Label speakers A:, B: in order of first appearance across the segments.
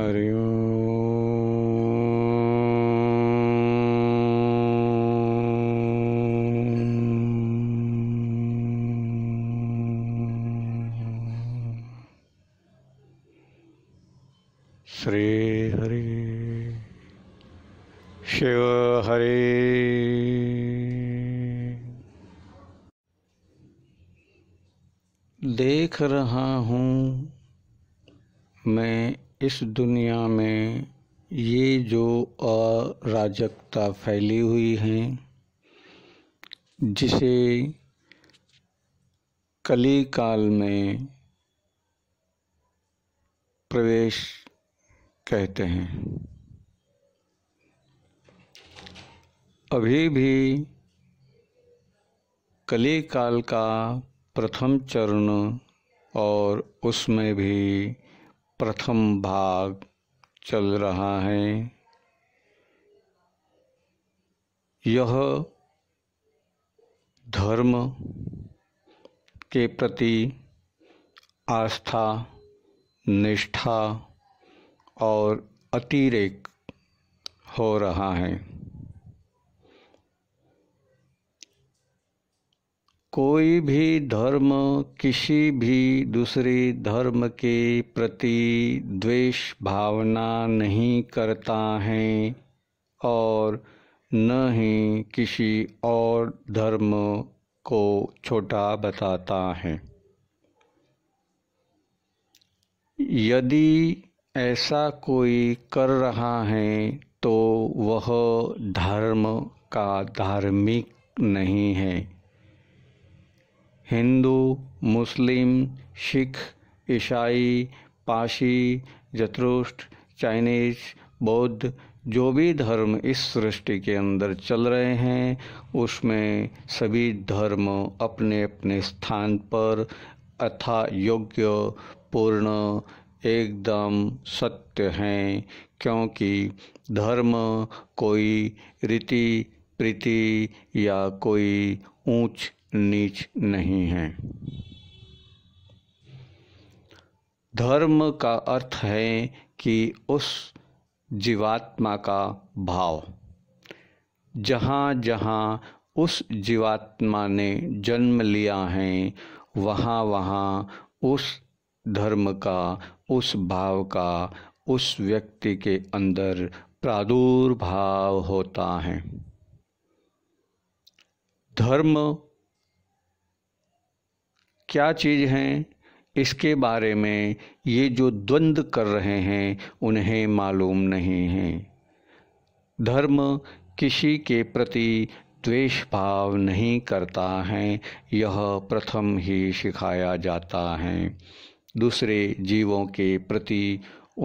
A: हरि श्री हरि शिव हरि देख रहा इस दुनिया में ये जो अराजकता फैली हुई है जिसे कली काल में प्रवेश कहते हैं अभी भी कली काल का प्रथम चरण और उसमें भी प्रथम भाग चल रहा है यह धर्म के प्रति आस्था निष्ठा और अतिरेक हो रहा है कोई भी धर्म किसी भी दूसरे धर्म के प्रति द्वेष भावना नहीं करता है और न ही किसी और धर्म को छोटा बताता है यदि ऐसा कोई कर रहा है तो वह धर्म का धार्मिक नहीं है हिंदू मुस्लिम सिख ईसाई पाशी जतरुष्ट चाइनीज बौद्ध जो भी धर्म इस सृष्टि के अंदर चल रहे हैं उसमें सभी धर्म अपने अपने स्थान पर अथा योग्य पूर्ण एकदम सत्य हैं क्योंकि धर्म कोई रीति प्रीति या कोई ऊंच नीच नहीं है धर्म का अर्थ है कि उस जीवात्मा का भाव जहाँ जहाँ उस जीवात्मा ने जन्म लिया है वहाँ वहाँ उस धर्म का उस भाव का उस व्यक्ति के अंदर प्रादुर्भाव होता है धर्म क्या चीज़ हैं इसके बारे में ये जो द्वंद्व कर रहे हैं उन्हें मालूम नहीं है धर्म किसी के प्रति द्वेष भाव नहीं करता है यह प्रथम ही सिखाया जाता है दूसरे जीवों के प्रति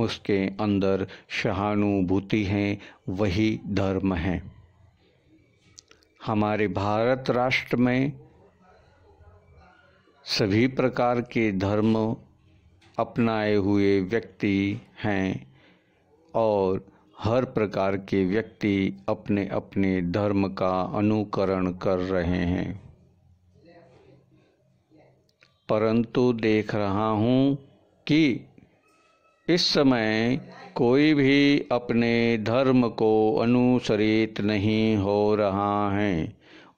A: उसके अंदर सहानुभूति है वही धर्म है हमारे भारत राष्ट्र में सभी प्रकार के धर्म अपनाए हुए व्यक्ति हैं और हर प्रकार के व्यक्ति अपने अपने धर्म का अनुकरण कर रहे हैं परंतु देख रहा हूँ कि इस समय कोई भी अपने धर्म को अनुसरित नहीं हो रहा है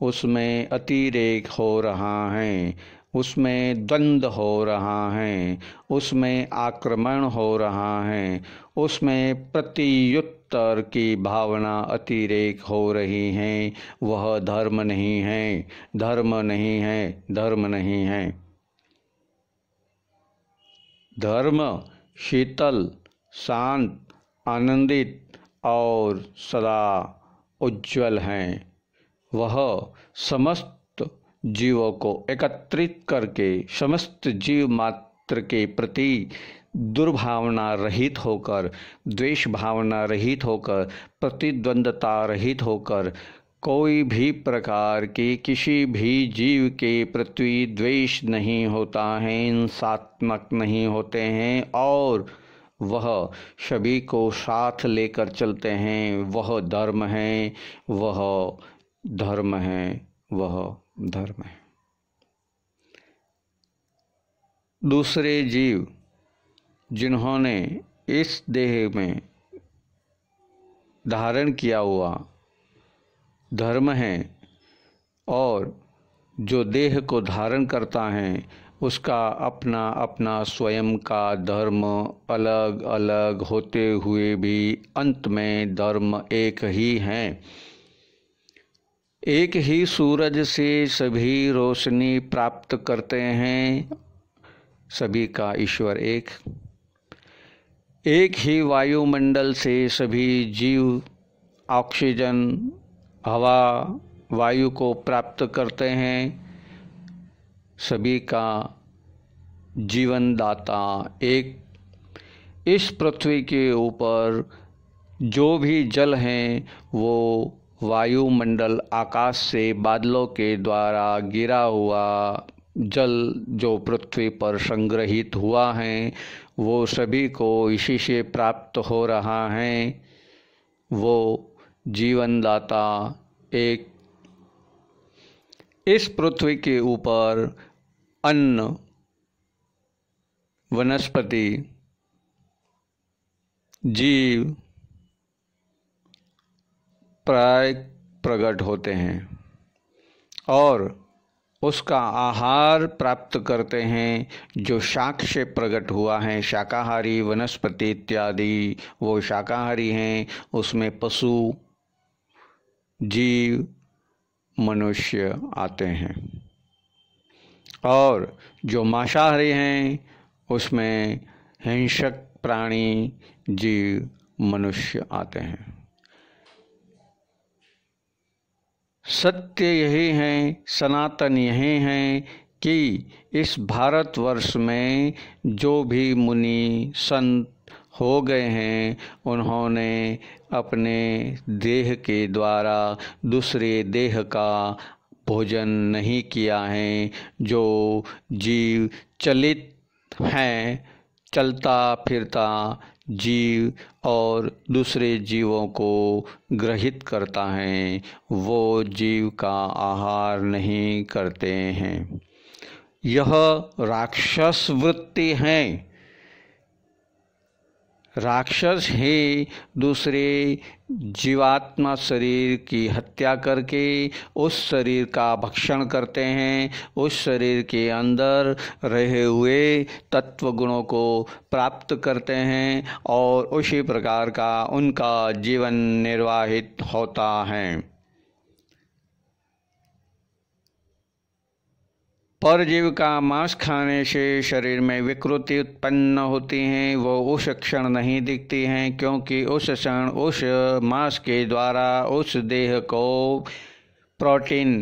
A: उसमें अतिरेक हो रहा है उसमें द्वंद हो रहा है उसमें आक्रमण हो रहा है उसमें प्रत्युत्तर की भावना अतिरेक हो रही है वह धर्म नहीं है धर्म नहीं है धर्म नहीं है धर्म शीतल शांत आनंदित और सदा उज्जवल हैं वह समस्त जीवों को एकत्रित करके समस्त जीव मात्र के प्रति दुर्भावना रहित होकर द्वेष भावना रहित होकर प्रतिद्वंदता रहित होकर कोई भी प्रकार के किसी भी जीव के प्रति द्वेष नहीं होता है हिंसात्मक नहीं होते हैं और वह सभी को साथ लेकर चलते हैं वह धर्म है वह धर्म है वह धर्म है दूसरे जीव जिन्होंने इस देह में धारण किया हुआ धर्म है और जो देह को धारण करता है उसका अपना अपना स्वयं का धर्म अलग अलग होते हुए भी अंत में धर्म एक ही हैं एक ही सूरज से सभी रोशनी प्राप्त करते हैं सभी का ईश्वर एक एक ही वायुमंडल से सभी जीव ऑक्सीजन हवा वायु को प्राप्त करते हैं सभी का जीवनदाता एक इस पृथ्वी के ऊपर जो भी जल हैं वो वायुमंडल आकाश से बादलों के द्वारा गिरा हुआ जल जो पृथ्वी पर संग्रहित हुआ है वो सभी को इसी से प्राप्त हो रहा है वो जीवनदाता एक इस पृथ्वी के ऊपर अन्न वनस्पति जीव प्राय प्रकट होते हैं और उसका आहार प्राप्त करते हैं जो शाक से प्रकट हुआ है शाकाहारी वनस्पति इत्यादि वो शाकाहारी हैं उसमें पशु जीव मनुष्य आते हैं और जो मांसाहारी हैं उसमें हिंसक प्राणी जीव मनुष्य आते हैं सत्य यही हैं सनातन यही हैं कि इस भारतवर्ष में जो भी मुनि संत हो गए हैं उन्होंने अपने देह के द्वारा दूसरे देह का भोजन नहीं किया है जो जीव चलित हैं चलता फिरता जीव और दूसरे जीवों को ग्रहित करता है वो जीव का आहार नहीं करते हैं यह राक्षस वृत्ति हैं राक्षस ही दूसरे जीवात्मा शरीर की हत्या करके उस शरीर का भक्षण करते हैं उस शरीर के अंदर रहे हुए तत्व गुणों को प्राप्त करते हैं और उसी प्रकार का उनका जीवन निर्वाहित होता है परजीव का मांस खाने से शरीर में विकृति उत्पन्न होती हैं वो उस क्षण नहीं दिखती हैं क्योंकि उस क्षण उस मांस के द्वारा उस देह को प्रोटीन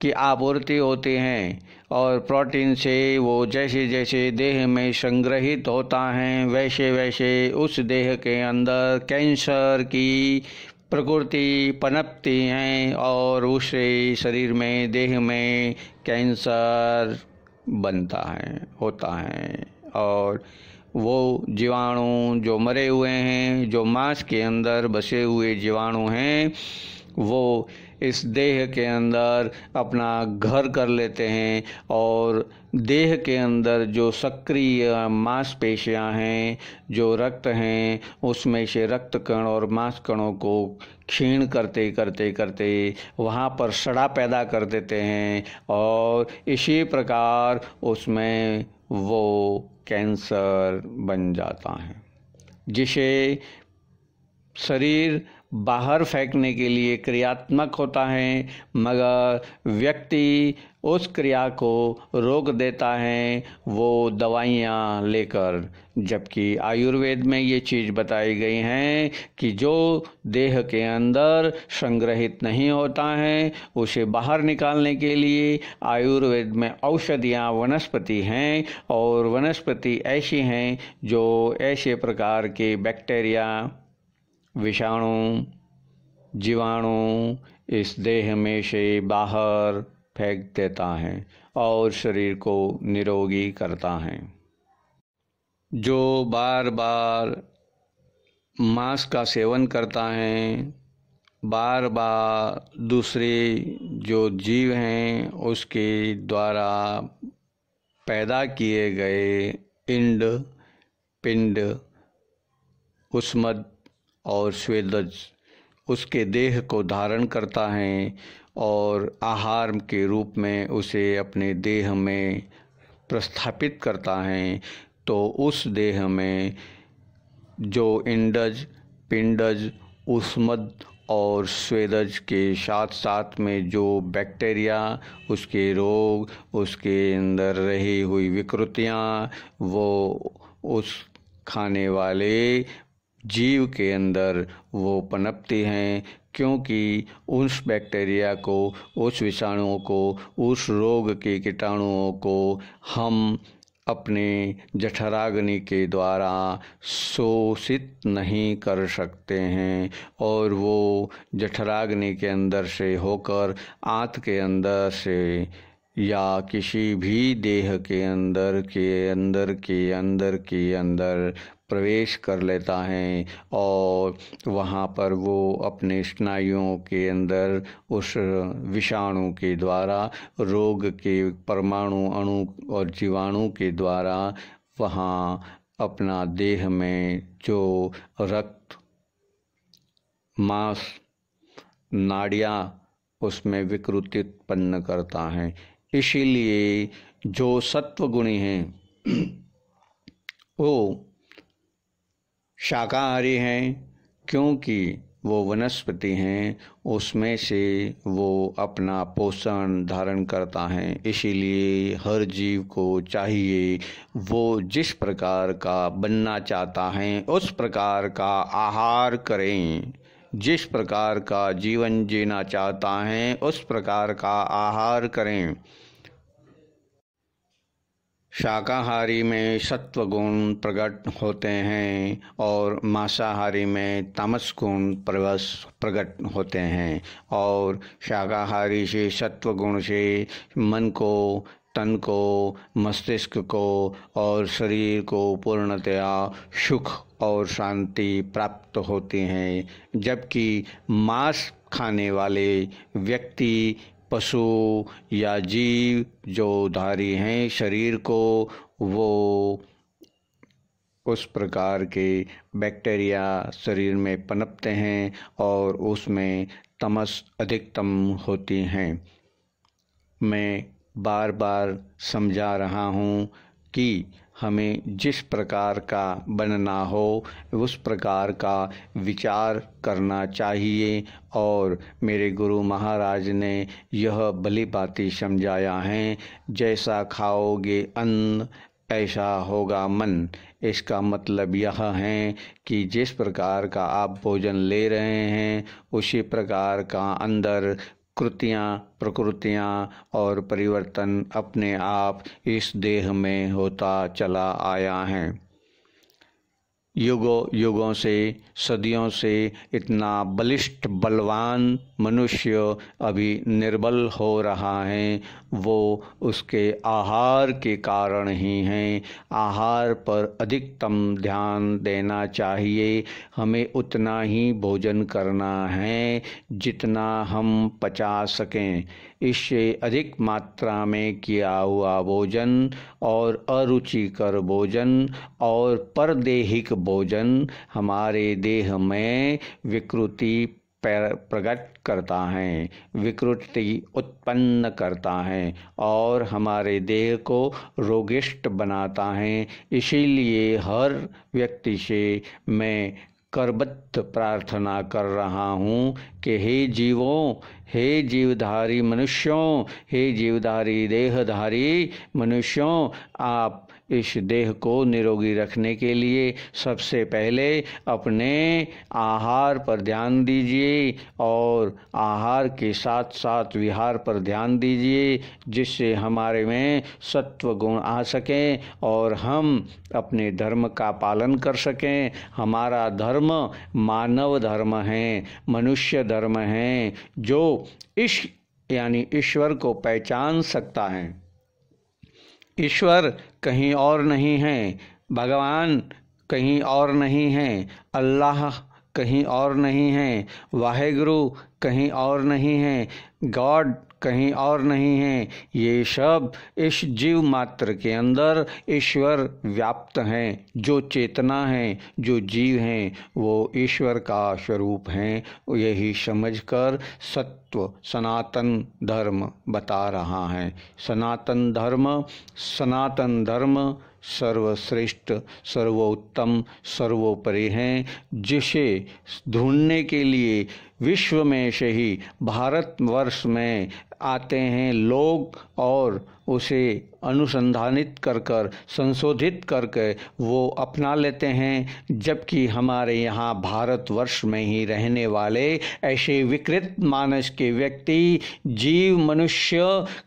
A: की आपूर्ति होती है और प्रोटीन से वो जैसे जैसे देह में संग्रहित होता है वैसे वैसे उस देह के अंदर कैंसर की प्रकृति पनपती हैं और उसे शरीर में देह में कैंसर बनता है होता है और वो जीवाणु जो मरे हुए हैं जो मांस के अंदर बसे हुए जीवाणु हैं वो इस देह के अंदर अपना घर कर लेते हैं और देह के अंदर जो सक्रिय मांसपेशियां हैं जो रक्त हैं उसमें से रक्त कण और मांस कणों को क्षीण करते करते करते वहाँ पर सड़ा पैदा कर देते हैं और इसी प्रकार उसमें वो कैंसर बन जाता है जिसे शरीर बाहर फेंकने के लिए क्रियात्मक होता है मगर व्यक्ति उस क्रिया को रोक देता है वो दवाइयाँ लेकर जबकि आयुर्वेद में ये चीज़ बताई गई हैं कि जो देह के अंदर संग्रहित नहीं होता है उसे बाहर निकालने के लिए आयुर्वेद में औषधियाँ वनस्पति हैं और वनस्पति ऐसी हैं जो ऐसे प्रकार के बैक्टीरिया विषाणु जीवाणु इस देह में से बाहर फेंक देता है और शरीर को निरोगी करता है जो बार बार मांस का सेवन करता है बार बार दूसरे जो जीव हैं उसके द्वारा पैदा किए गए इंड पिंड उस्मद और स्वेदज उसके देह को धारण करता है और आहार के रूप में उसे अपने देह में प्रस्थापित करता है तो उस देह में जो इंडज पिंडज उष्मद और स्वेदज के साथ साथ में जो बैक्टीरिया उसके रोग उसके अंदर रही हुई विकृतियाँ वो उस खाने वाले जीव के अंदर वो पनपती हैं क्योंकि उस बैक्टीरिया को उस विषाणुओं को उस रोग के कीटाणुओं को हम अपने जठराग्नि के द्वारा शोषित नहीं कर सकते हैं और वो जठराग्नि के अंदर से होकर आंत के अंदर से या किसी भी देह के अंदर के अंदर के अंदर के अंदर प्रवेश कर लेता है और वहाँ पर वो अपने स्नायुओं के अंदर उस विषाणु के द्वारा रोग के परमाणु अणु और जीवाणु के द्वारा वहाँ अपना देह में जो रक्त मांस नाड़ियाँ उसमें विकृति उत्पन्न करता है इसीलिए जो सत्वगुणी हैं वो शाकाहारी हैं क्योंकि वो वनस्पति हैं उसमें से वो अपना पोषण धारण करता है इसीलिए हर जीव को चाहिए वो जिस प्रकार का बनना चाहता है उस प्रकार का आहार करें जिस प्रकार का जीवन जीना चाहता है उस प्रकार का आहार करें शाकाहारी में सत्व गुण प्रकट होते हैं और मांसाहारी में तमस गुण प्रवस प्रकट होते हैं और शाकाहारी से सत्व गुण से मन को तन को मस्तिष्क को और शरीर को पूर्णतया सुख और शांति प्राप्त होती हैं जबकि मांस खाने वाले व्यक्ति पशु या जीव जो धारी हैं शरीर को वो उस प्रकार के बैक्टीरिया शरीर में पनपते हैं और उसमें तमस अधिकतम होती हैं मैं बार बार समझा रहा हूँ कि हमें जिस प्रकार का बनना हो उस प्रकार का विचार करना चाहिए और मेरे गुरु महाराज ने यह भली बाती समझाया है जैसा खाओगे अन्न ऐसा होगा मन इसका मतलब यह है कि जिस प्रकार का आप भोजन ले रहे हैं उसी प्रकार का अंदर कृतियाँ प्रकृतियाँ और परिवर्तन अपने आप इस देह में होता चला आया है युगों युगों से सदियों से इतना बलिष्ठ बलवान मनुष्य अभी निर्बल हो रहा है वो उसके आहार के कारण ही हैं आहार पर अधिकतम ध्यान देना चाहिए हमें उतना ही भोजन करना है जितना हम पचा सकें इससे अधिक मात्रा में किया हुआ भोजन और अरुचिकर भोजन और परदेहिक भोजन हमारे देह में विकृति प्रकट करता है विकृति उत्पन्न करता है और हमारे देह को रोगिष्ट बनाता है इसीलिए हर व्यक्ति से मैं करबद्ध प्रार्थना कर रहा हूँ कि हे जीवों हे जीवधारी मनुष्यों हे जीवधारी देहधारी मनुष्यों आप इस देह को निरोगी रखने के लिए सबसे पहले अपने आहार पर ध्यान दीजिए और आहार के साथ साथ विहार पर ध्यान दीजिए जिससे हमारे में सत्व गुण आ सकें और हम अपने धर्म का पालन कर सकें हमारा धर्म मानव धर्म है मनुष्य धर्म है जो इस यानी ईश्वर को पहचान सकता है ईश्वर कहीं और नहीं है भगवान कहीं और नहीं है अल्लाह कहीं और नहीं है वाहेगुरु कहीं और नहीं है गॉड कहीं और नहीं है ये सब इस जीव मात्र के अंदर ईश्वर व्याप्त हैं जो चेतना हैं जो जीव हैं वो ईश्वर का स्वरूप हैं यही समझकर सत्व सनातन धर्म बता रहा है सनातन धर्म सनातन धर्म सर्वश्रेष्ठ सर्वोत्तम सर्वोपरि हैं जिसे ढूंढने के लिए विश्व में से ही भारतवर्ष में आते हैं लोग और उसे अनुसंधानित कर कर संशोधित करके वो अपना लेते हैं जबकि हमारे यहाँ भारतवर्ष में ही रहने वाले ऐसे विकृत मानस के व्यक्ति जीव मनुष्य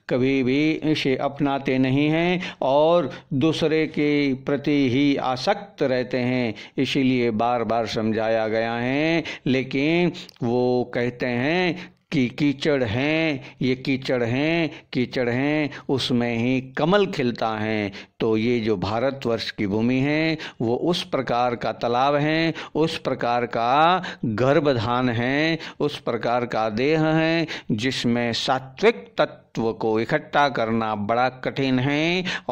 A: कभी भी इसे अपनाते नहीं हैं और दूसरे के प्रति ही आसक्त रहते हैं इसीलिए बार बार समझाया गया है लेकिन वो कहते हैं कि कीचड़ हैं ये कीचड़ हैं कीचड़ हैं उसमें ही कमल खिलता है तो ये जो भारतवर्ष की भूमि है वो उस प्रकार का तालाब है उस प्रकार का गर्भधान है उस प्रकार का देह है जिसमें सात्विक तत्व को इकट्ठा करना बड़ा कठिन है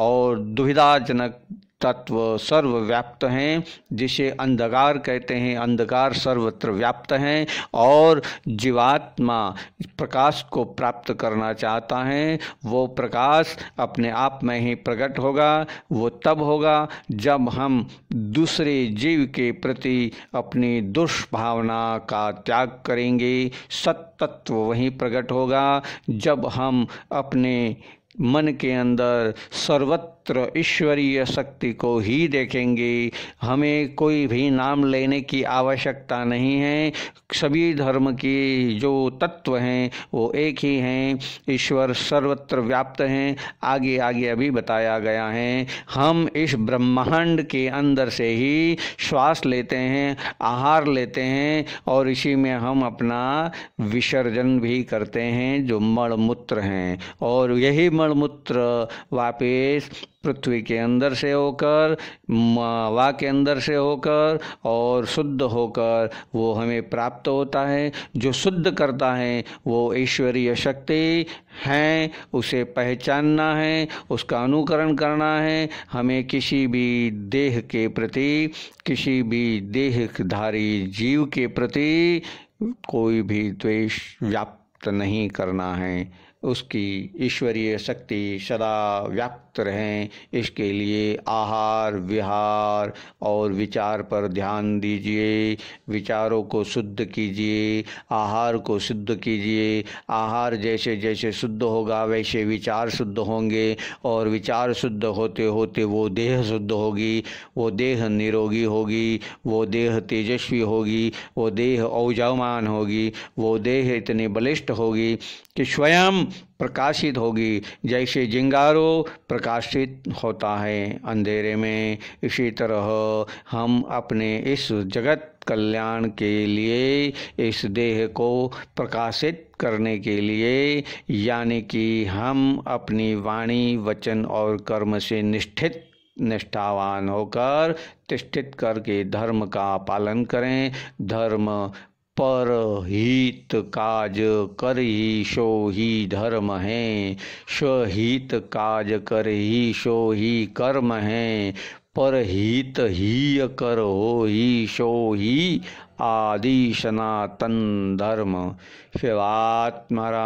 A: और दुविधाजनक तत्व सर्वव्याप्त हैं जिसे अंधकार कहते हैं अंधकार सर्वत्र व्याप्त हैं और जीवात्मा प्रकाश को प्राप्त करना चाहता है वो प्रकाश अपने आप में ही प्रकट होगा वो तब होगा जब हम दूसरे जीव के प्रति अपनी दुष्भावना का त्याग करेंगे सत्तत्व वहीं प्रकट होगा जब हम अपने मन के अंदर सर्वत्र सर्वत्र ईश्वरीय शक्ति को ही देखेंगे हमें कोई भी नाम लेने की आवश्यकता नहीं है सभी धर्म के जो तत्व हैं वो एक ही हैं ईश्वर सर्वत्र व्याप्त हैं आगे आगे अभी बताया गया है हम इस ब्रह्मांड के अंदर से ही श्वास लेते हैं आहार लेते हैं और इसी में हम अपना विसर्जन भी करते हैं जो मलमूत्र हैं और यही मलमूत्र वापस पृथ्वी के अंदर से होकर हवा के अंदर से होकर और शुद्ध होकर वो हमें प्राप्त होता है जो शुद्ध करता है वो ईश्वरीय शक्ति हैं उसे पहचानना है उसका अनुकरण करना है हमें किसी भी देह के प्रति किसी भी देहधारी जीव के प्रति कोई भी द्वेष व्याप्त नहीं करना है उसकी ईश्वरीय शक्ति सदा व्याप्त रहें इसके लिए आहार विहार और विचार पर ध्यान दीजिए विचारों को शुद्ध कीजिए आहार को शुद्ध कीजिए आहार जैसे जैसे शुद्ध होगा वैसे विचार शुद्ध होंगे और विचार शुद्ध होते होते वो देह शुद्ध होगी वो देह निरोगी होगी वो देह तेजस्वी होगी वो देह औजमान होगी वो देह इतनी बलिष्ठ होगी कि स्वयं प्रकाशित होगी जैसे जिंगारो प्रकाशित होता है अंधेरे में इसी तरह हम अपने इस जगत कल्याण के लिए इस देह को प्रकाशित करने के लिए यानी कि हम अपनी वाणी वचन और कर्म से निष्ठित निष्ठावान होकर तिष्ठित करके धर्म का पालन करें धर्म पर हित काज कर ही शो ही धर्म है स्वहित काज कर ही शो ही कर्म है पर हित ही कर हो ही शो ही आदि सनातन धर्म शिवात्मरा